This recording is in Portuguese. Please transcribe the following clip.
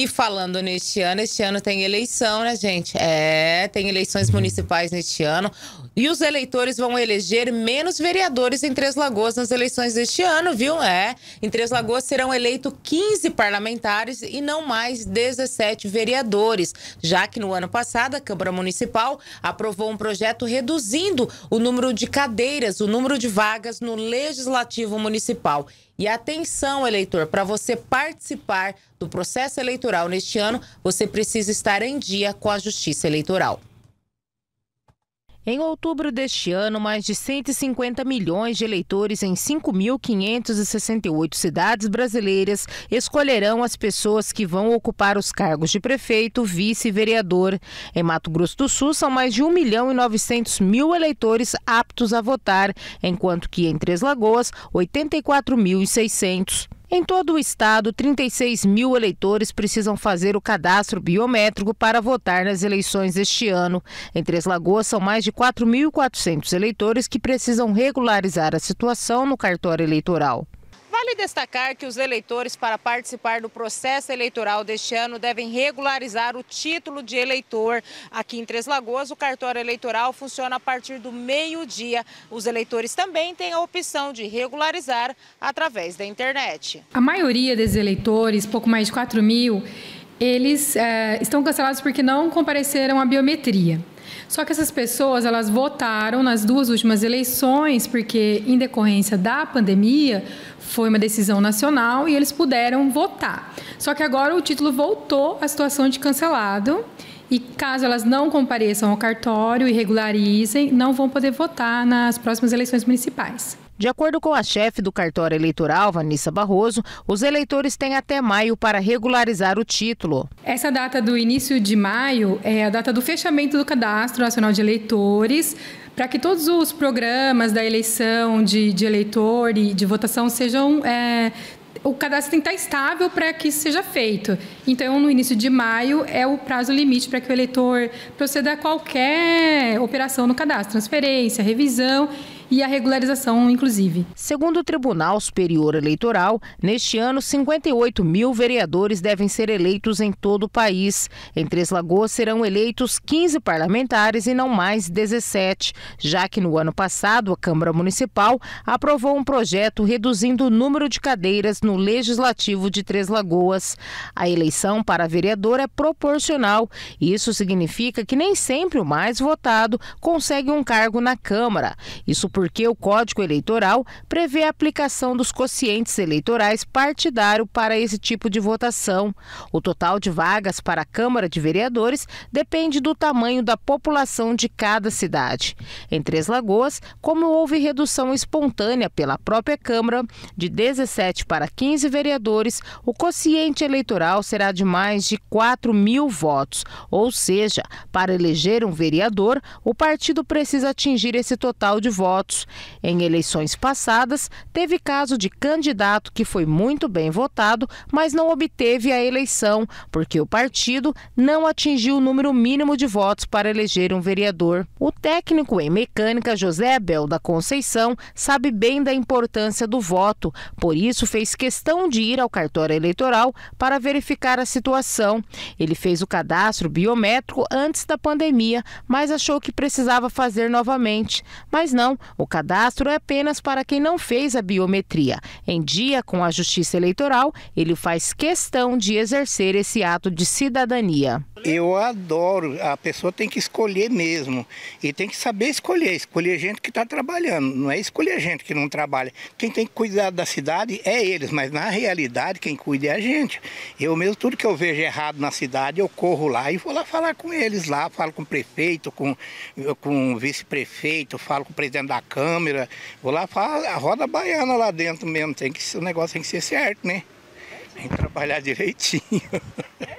E falando neste ano, este ano tem eleição, né, gente? É, tem eleições uhum. municipais neste ano. E os eleitores vão eleger menos vereadores em Três Lagoas nas eleições deste ano, viu? É. Em Três Lagoas serão eleitos 15 parlamentares e não mais 17 vereadores, já que no ano passado a Câmara Municipal aprovou um projeto reduzindo o número de cadeiras, o número de vagas no Legislativo Municipal. E atenção, eleitor, para você participar do processo eleitoral neste ano, você precisa estar em dia com a Justiça Eleitoral. Em outubro deste ano, mais de 150 milhões de eleitores em 5.568 cidades brasileiras escolherão as pessoas que vão ocupar os cargos de prefeito, vice e vereador. Em Mato Grosso do Sul, são mais de 1 milhão e 900 mil eleitores aptos a votar, enquanto que em Três Lagoas, 84.600. Em todo o estado, 36 mil eleitores precisam fazer o cadastro biométrico para votar nas eleições deste ano. Em Três Lagoas, são mais de 4.400 eleitores que precisam regularizar a situação no cartório eleitoral. Vale destacar que os eleitores, para participar do processo eleitoral deste ano, devem regularizar o título de eleitor. Aqui em Três Lagoas, o cartório eleitoral funciona a partir do meio-dia. Os eleitores também têm a opção de regularizar através da internet. A maioria desses eleitores, pouco mais de 4 mil, eles é, estão cancelados porque não compareceram à biometria. Só que essas pessoas, elas votaram nas duas últimas eleições, porque em decorrência da pandemia, foi uma decisão nacional e eles puderam votar. Só que agora o título voltou à situação de cancelado. E caso elas não compareçam ao cartório e regularizem, não vão poder votar nas próximas eleições municipais. De acordo com a chefe do cartório eleitoral, Vanessa Barroso, os eleitores têm até maio para regularizar o título. Essa data do início de maio é a data do fechamento do Cadastro Nacional de Eleitores, para que todos os programas da eleição de, de eleitor e de votação sejam. É, o cadastro tem que estar estável para que isso seja feito. Então, no início de maio é o prazo limite para que o eleitor proceda a qualquer operação no cadastro, transferência, revisão e a regularização, inclusive. Segundo o Tribunal Superior Eleitoral, neste ano, 58 mil vereadores devem ser eleitos em todo o país. Em Três Lagoas serão eleitos 15 parlamentares e não mais 17, já que no ano passado a Câmara Municipal aprovou um projeto reduzindo o número de cadeiras no Legislativo de Três Lagoas. A eleição para vereador é proporcional. Isso significa que nem sempre o mais votado consegue um cargo na Câmara. Isso porque o Código Eleitoral prevê a aplicação dos quocientes eleitorais partidário para esse tipo de votação. O total de vagas para a Câmara de Vereadores depende do tamanho da população de cada cidade. Em Três Lagoas, como houve redução espontânea pela própria Câmara, de 17 para 15 vereadores, o quociente eleitoral será de mais de 4 mil votos, ou seja, para eleger um vereador, o partido precisa atingir esse total de votos votos. Em eleições passadas, teve caso de candidato que foi muito bem votado, mas não obteve a eleição, porque o partido não atingiu o número mínimo de votos para eleger um vereador. O técnico em mecânica José Abel da Conceição sabe bem da importância do voto, por isso fez questão de ir ao cartório eleitoral para verificar a situação. Ele fez o cadastro biométrico antes da pandemia, mas achou que precisava fazer novamente. Mas não, o cadastro é apenas para quem não fez a biometria. Em dia com a Justiça Eleitoral, ele faz questão de exercer esse ato de cidadania. Eu adoro, a pessoa tem que escolher mesmo e tem que saber escolher, escolher gente que está trabalhando, não é escolher gente que não trabalha. Quem tem que cuidar da cidade é eles, mas na realidade quem cuida é a gente. Eu mesmo, tudo que eu vejo errado na cidade, eu corro lá e vou lá falar com eles lá, falo com o prefeito, com, com o vice-prefeito, falo com o presidente da câmera. Vou lá fazer a roda baiana lá dentro mesmo. Tem que, o negócio tem que ser certo, né? Tem que trabalhar direitinho.